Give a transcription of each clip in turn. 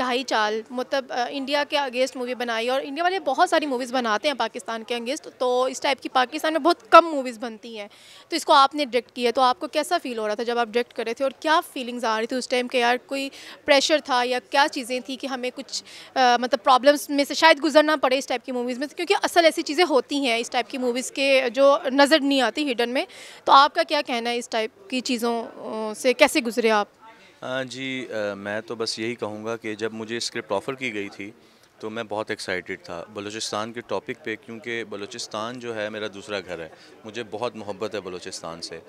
ढाई चाल मतलब इंडिया के अगेंस्ट मूवी बनाई और इंडिया वाले बहुत सारी मूवीज़ बनाते हैं पाकिस्तान के अगेंस्ट तो इस टाइप की पाकिस्तान में बहुत कम मूवीज़ बनती हैं तो इसको आपने डायरेक्ट किया तो आपको कैसा फील हो रहा था जब आप डायरेक्ट कर रहे थे और क्या फीलिंग्स आ रही थी उस टाइम के यार कोई प्रेशर था या क्या चीज़ें थी कि हमें कुछ आ, मतलब प्रॉब्लम्स में से शायद गुजरना पड़े इस टाइप की मूवीज़ में क्योंकि असल ऐसी चीज़ें होती हैं इस टाइप की मूवीज़ के जो नज़र नहीं आती हिडन में तो आपका क्या कहना है इस टाइप की चीज़ों से कैसे गुजरे आप जी आ, मैं तो बस यही कहूँगा कि जब मुझे स्क्रिप्ट ऑफ़र की गई थी तो मैं बहुत एक्साइटेड था बलूचिस्तान के टॉपिक पे क्योंकि बलूचिस्तान जो है मेरा दूसरा घर है मुझे बहुत मोहब्बत है बलूचिस्तान से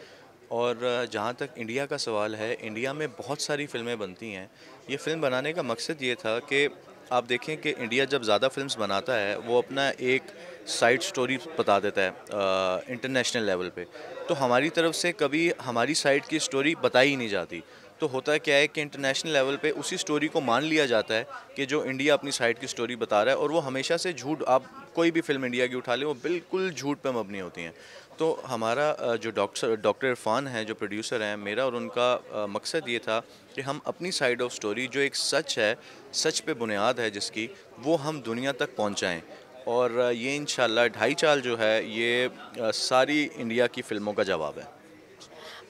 और जहाँ तक इंडिया का सवाल है इंडिया में बहुत सारी फ़िल्में बनती हैं ये फ़िल्म बनाने का मकसद ये था कि आप देखें कि इंडिया जब ज़्यादा फिल्म्स बनाता है वो अपना एक साइड स्टोरी बता देता है इंटरनेशनल लेवल पे तो हमारी तरफ से कभी हमारी साइड की स्टोरी बताई ही नहीं जाती तो होता है क्या है कि इंटरनेशनल लेवल पे उसी स्टोरी को मान लिया जाता है कि जो इंडिया अपनी साइड की स्टोरी बता रहा है और वो हमेशा से झूठ आप कोई भी फिल्म इंडिया की उठा लें वो बिल्कुल झूठ पे मबनी होती हैं तो हमारा जो डॉक्टर डॉक्टर इरफान हैं जो प्रोड्यूसर हैं मेरा और उनका मकसद ये था कि हम अपनी साइड ऑफ स्टोरी जो एक सच है सच पे बुनियाद है जिसकी वो हम दुनिया तक पहुँचाएँ और ये इन ढाई चाल जो है ये सारी इंडिया की फिल्मों का जवाब है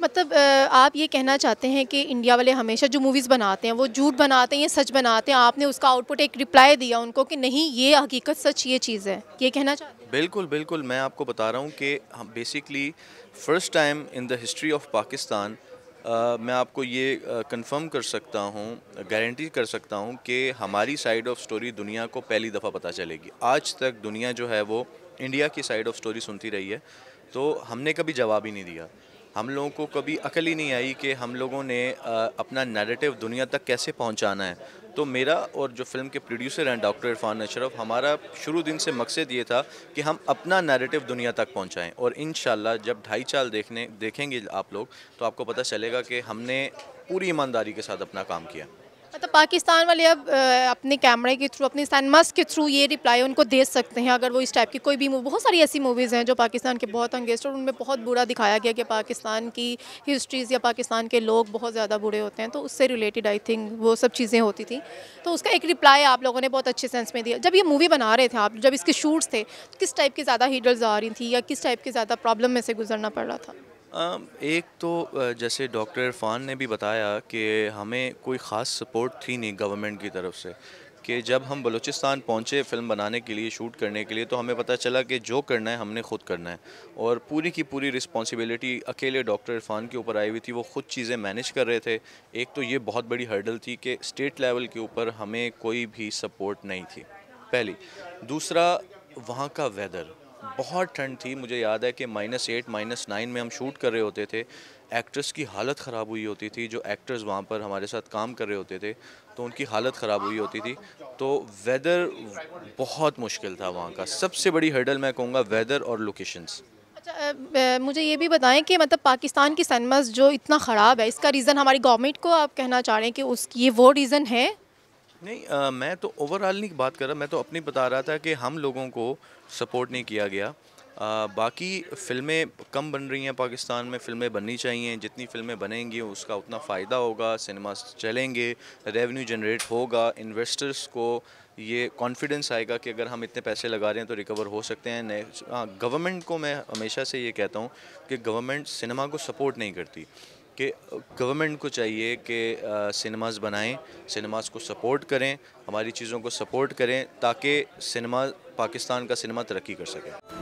मतलब आप ये कहना चाहते हैं कि इंडिया वाले हमेशा जो मूवीज़ बनाते हैं वो झूठ बनाते हैं या सच बनाते हैं आपने उसका आउटपुट एक रिप्लाई दिया उनको कि नहीं ये हकीकत सच ये चीज़ है ये कहना चाहते हैं बिल्कुल बिल्कुल मैं आपको बता रहा हूँ कि हम basically first time in the history of Pakistan मैं आपको ये कन्फर्म कर सकता हूँ गारंटी कर सकता हूँ कि हमारी साइड ऑफ स्टोरी दुनिया को पहली दफ़ा पता चलेगी आज तक दुनिया जो है वो इंडिया की साइड ऑफ स्टोरी सुनती रही है तो हमने कभी जवाब ही नहीं दिया हम लोगों को कभी अकल ही नहीं आई कि हम लोगों ने अपना नैरेटिव दुनिया तक कैसे पहुंचाना है तो मेरा और जो फिल्म के प्रोड्यूसर हैं डॉक्टर इरफान अशरफ हमारा शुरू दिन से मकसद ये था कि हम अपना नैरेटिव दुनिया तक पहुंचाएं और इन जब ढाई साल देखने देखेंगे आप लोग तो आपको पता चलेगा कि हमने पूरी ईमानदारी के साथ अपना काम किया मतलब पाकिस्तान वाले अब अपने कैमरे के थ्रू अपने सैनमास के थ्रू ये रिप्लाई उनको दे सकते हैं अगर वो इस टाइप की कोई भी मूवी बहुत सारी ऐसी मूवीज़ हैं जो पाकिस्तान के बहुत अंगेस्ट और उनमें बहुत बुरा दिखाया गया कि पाकिस्तान की हिस्ट्रीज़ या पाकिस्तान के लोग बहुत ज़्यादा बुरे होते हैं तो उससे रिलेटेड आई थिंक वो सब चीज़ें होती थी तो उसका एक रिप्लाई आप लोगों ने बहुत अच्छे सेंस में दिया जब ये मूवी बना रहे थे आप जब इसके शूट्स थे तो किस टाइप की ज़्यादा हीडल्स आ रही थी या किस टाइप की ज़्यादा प्रॉब्लम में से गुजरना पड़ रहा था एक तो जैसे डॉक्टर इरफान ने भी बताया कि हमें कोई ख़ास सपोर्ट थी नहीं गवर्नमेंट की तरफ से कि जब हम बलूचिस्तान पहुँचे फ़िल्म बनाने के लिए शूट करने के लिए तो हमें पता चला कि जो करना है हमने ख़ुद करना है और पूरी की पूरी रिस्पॉन्सिबिलिटी अकेले डॉक्टर इरफान के ऊपर आई हुई थी वो ख़ुद चीज़ें मैनेज कर रहे थे एक तो ये बहुत बड़ी हर्डल थी कि स्टेट लेवल के ऊपर हमें कोई भी सपोर्ट नहीं थी पहली दूसरा वहाँ का वेदर बहुत ठंड थी मुझे याद है कि माइनस एट माइनस नाइन में हम शूट कर रहे होते थे एक्ट्रेस की हालत ख़राब हुई होती थी जो एक्टर्स वहाँ पर हमारे साथ काम कर रहे होते थे तो उनकी हालत ख़राब हुई होती थी तो वेदर बहुत मुश्किल था वहाँ का सबसे बड़ी हर्डल मैं कहूँगा वेदर और लोकेशंस अच्छा मुझे ये भी बताएं कि मतलब पाकिस्तान की सनमस जो इतना ख़राब है इसका रीज़न हमारी गवर्नमेंट को आप कहना चाह रहे हैं कि उसकी ये वो रीज़न है नहीं आ, मैं तो ओवरऑल नहीं बात कर रहा मैं तो अपनी बता रहा था कि हम लोगों को सपोर्ट नहीं किया गया आ, बाकी फिल्में कम बन रही हैं पाकिस्तान में फिल्में बननी चाहिए जितनी फिल्में बनेंगी उसका उतना फ़ायदा होगा सिनेमा चलेंगे रेवेन्यू जनरेट होगा इन्वेस्टर्स को ये कॉन्फिडेंस आएगा कि अगर हम इतने पैसे लगा रहे हैं तो रिकवर हो सकते हैं नए गवर्नमेंट हाँ, को मैं हमेशा से ये कहता हूँ कि गवर्नमेंट सिनेमा को सपोर्ट नहीं करती कि गवर्नमेंट को चाहिए कि सिनेमाज बनाएं सिनेमाज को सपोर्ट करें हमारी चीज़ों को सपोर्ट करें ताकि सिनेमा पाकिस्तान का सिनेमा तरक्की कर सके